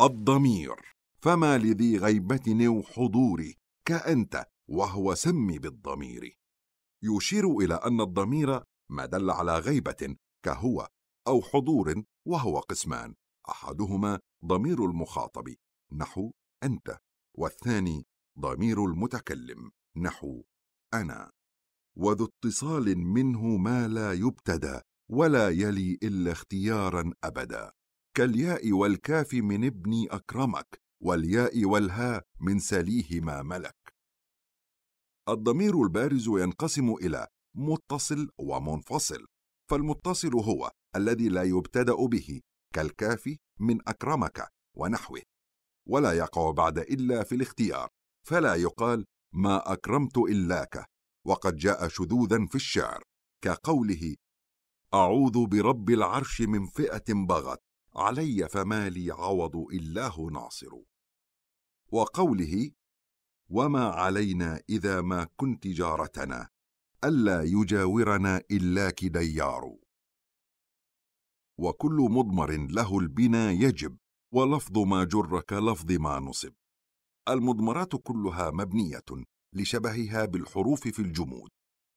الضمير فما لذي غيبة وحضور كأنت وهو سمي بالضمير يشير إلى أن الضمير ما دل على غيبة كهو أو حضور وهو قسمان أحدهما ضمير المخاطب نحو أنت والثاني ضمير المتكلم نحو أنا وذو اتصال منه ما لا يبتدى ولا يلي إلا اختيارا أبدا كالياء والكاف من ابني أكرمك والياء والهاء من سليهما ملك الضمير البارز ينقسم إلى متصل ومنفصل فالمتصل هو الذي لا يبتدأ به كالكاف من أكرمك ونحوه ولا يقع بعد إلا في الاختيار فلا يقال ما أكرمت إلاك وقد جاء شذوذا في الشعر كقوله أعوذ برب العرش من فئة بغت علي فما لي عوض إلاه ناصر وقوله وما علينا إذا ما كنت جارتنا ألا يجاورنا إلاك ديار وكل مضمر له البنا يجب ولفظ ما جر كلفظ ما نصب المضمرات كلها مبنية لشبهها بالحروف في الجمود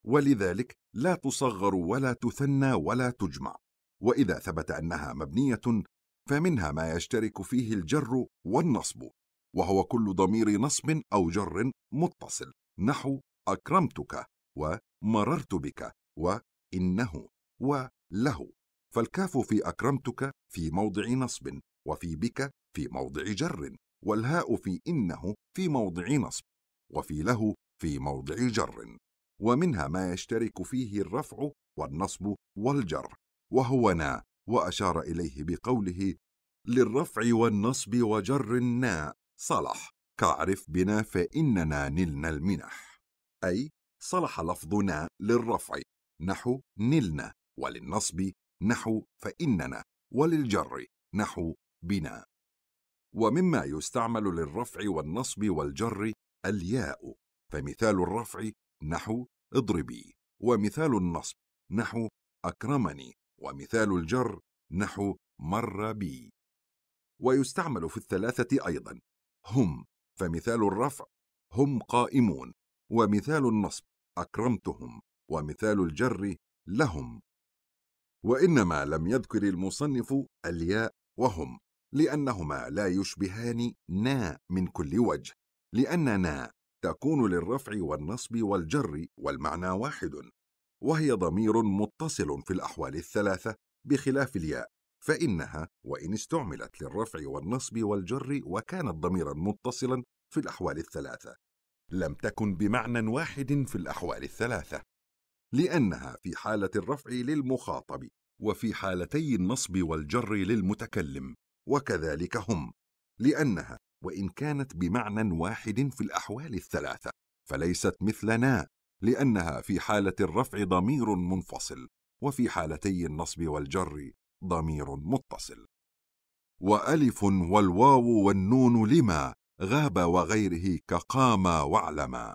ولذلك لا تصغر ولا تثنى ولا تجمع واذا ثبت انها مبنيه فمنها ما يشترك فيه الجر والنصب وهو كل ضمير نصب أو جر متصل نحو أكرمتك ومررت بك وإنه وله فالكاف في أكرمتك في موضع نصب وفي بك في موضع جر والهاء في إنه في موضع نصب وفي له في موضع جر ومنها ما يشترك فيه الرفع والنصب والجر وهو نا واشار اليه بقوله للرفع والنصب وجر الناء صلح كاعرف بنا فاننا نلنا المنح اي صلح لفظنا للرفع نحو نلنا وللنصب نحو فاننا وللجر نحو بنا ومما يستعمل للرفع والنصب والجر الياء فمثال الرفع نحو اضربي ومثال النصب نحو اكرمني ومثال الجر نحو مر بي ويستعمل في الثلاثة أيضا هم فمثال الرفع هم قائمون ومثال النصب أكرمتهم ومثال الجر لهم وإنما لم يذكر المصنف الياء وهم لأنهما لا يشبهان نا من كل وجه لأن نا تكون للرفع والنصب والجر والمعنى واحد وهي ضمير متصل في الأحوال الثلاثة بخلاف الياء فإنها وإن استعملت للرفع والنصب والجر وكانت ضميرا متصلا في الأحوال الثلاثة لم تكن بمعنى واحد في الأحوال الثلاثة لأنها في حالة الرفع للمخاطب وفي حالتي النصب والجر للمتكلم وكذلك هم لأنها وإن كانت بمعنى واحد في الأحوال الثلاثة فليست مثلنا لانها في حاله الرفع ضمير منفصل وفي حالتي النصب والجر ضمير متصل والف والواو والنون لما غاب وغيره كقام وعلما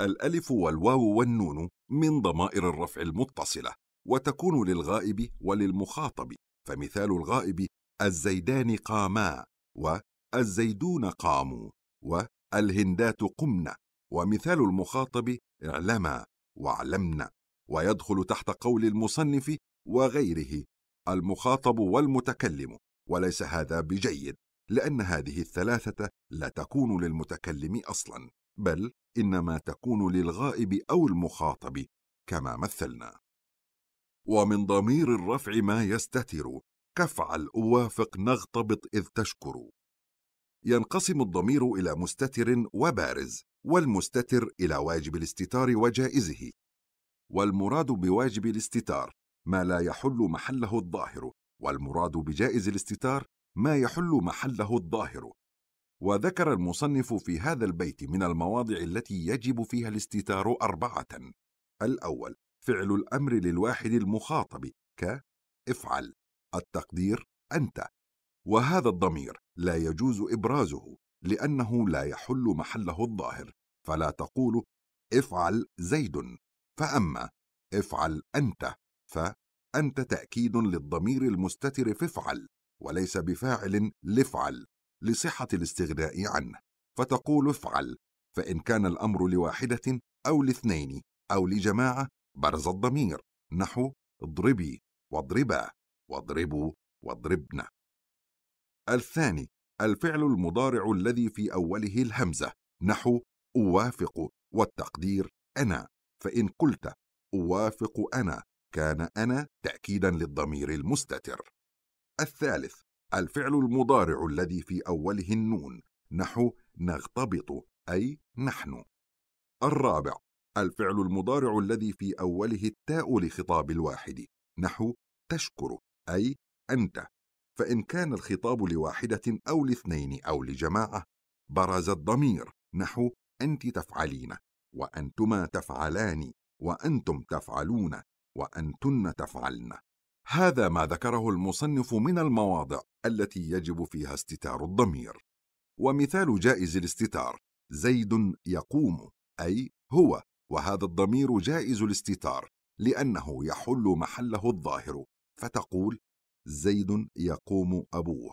الالف والواو والنون من ضمائر الرفع المتصله وتكون للغائب وللمخاطب فمثال الغائب الزيدان قاما والزيدون قاموا والهندات قمن ومثال المخاطب اعلما واعلمنا ويدخل تحت قول المصنف وغيره المخاطب والمتكلم وليس هذا بجيد لان هذه الثلاثه لا تكون للمتكلم اصلا بل انما تكون للغائب او المخاطب كما مثلنا ومن ضمير الرفع ما يستتر كفعل اوافق نغتبط اذ تشكر ينقسم الضمير الى مستتر وبارز والمستتر إلى واجب الاستتار وجائزه والمراد بواجب الاستتار ما لا يحل محله الظاهر والمراد بجائز الاستتار ما يحل محله الظاهر وذكر المصنف في هذا البيت من المواضع التي يجب فيها الاستتار أربعة الأول فعل الأمر للواحد المخاطب ك افعل التقدير أنت وهذا الضمير لا يجوز إبرازه لأنه لا يحل محله الظاهر فلا تقول افعل زيد فأما افعل أنت فأنت تأكيد للضمير المستتر في افعل وليس بفاعل لفعل لصحة الاستغناء عنه فتقول افعل فإن كان الأمر لواحدة أو لاثنين أو لجماعة برز الضمير نحو اضربي واضربا واضربوا واضربنا الثاني الفعل المضارع الذي في أوله الهمزة نحو أوافق والتقدير أنا فإن قلت أوافق أنا كان أنا تأكيدا للضمير المستتر الثالث الفعل المضارع الذي في أوله النون نحو نغتبط أي نحن الرابع الفعل المضارع الذي في أوله التاء لخطاب الواحد نحو تشكر أي أنت فإن كان الخطاب لواحدة أو لاثنين أو لجماعة برز الضمير نحو أنت تفعلين وأنتما تفعلان وأنتم تفعلون وأنتن تفعلن هذا ما ذكره المصنف من المواضع التي يجب فيها استتار الضمير ومثال جائز الاستتار زيد يقوم أي هو وهذا الضمير جائز الاستتار لأنه يحل محله الظاهر فتقول زيد يقوم أبوه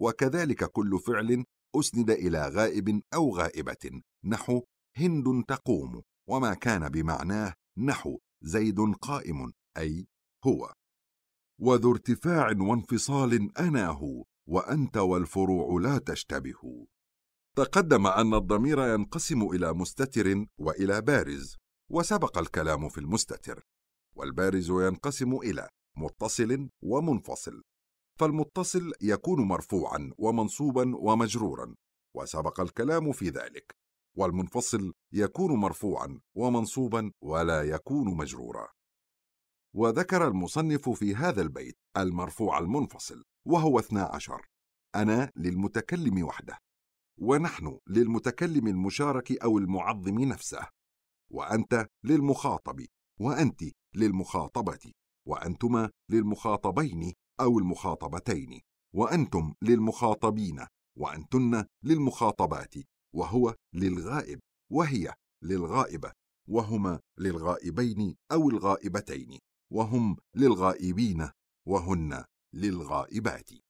وكذلك كل فعل أسند إلى غائب أو غائبة نحو هند تقوم وما كان بمعناه نحو زيد قائم أي هو وذو ارتفاع وانفصال أنا هو وأنت والفروع لا تشتبه تقدم أن الضمير ينقسم إلى مستتر وإلى بارز وسبق الكلام في المستتر والبارز ينقسم إلى متصل ومنفصل فالمتصل يكون مرفوعا ومنصوبا ومجرورا وسبق الكلام في ذلك والمنفصل يكون مرفوعا ومنصوبا ولا يكون مجرورا وذكر المصنف في هذا البيت المرفوع المنفصل وهو اثنا عشر أنا للمتكلم وحده ونحن للمتكلم المشارك أو المعظم نفسه وأنت للمخاطب وأنت للمخاطبة وأنتما للمخاطبين أو المخاطبتين وأنتم للمخاطبين وأنتن للمخاطبات وهو للغائب وهي للغائبة وهما للغائبين أو الغائبتين وهم للغائبين وهن للغائبات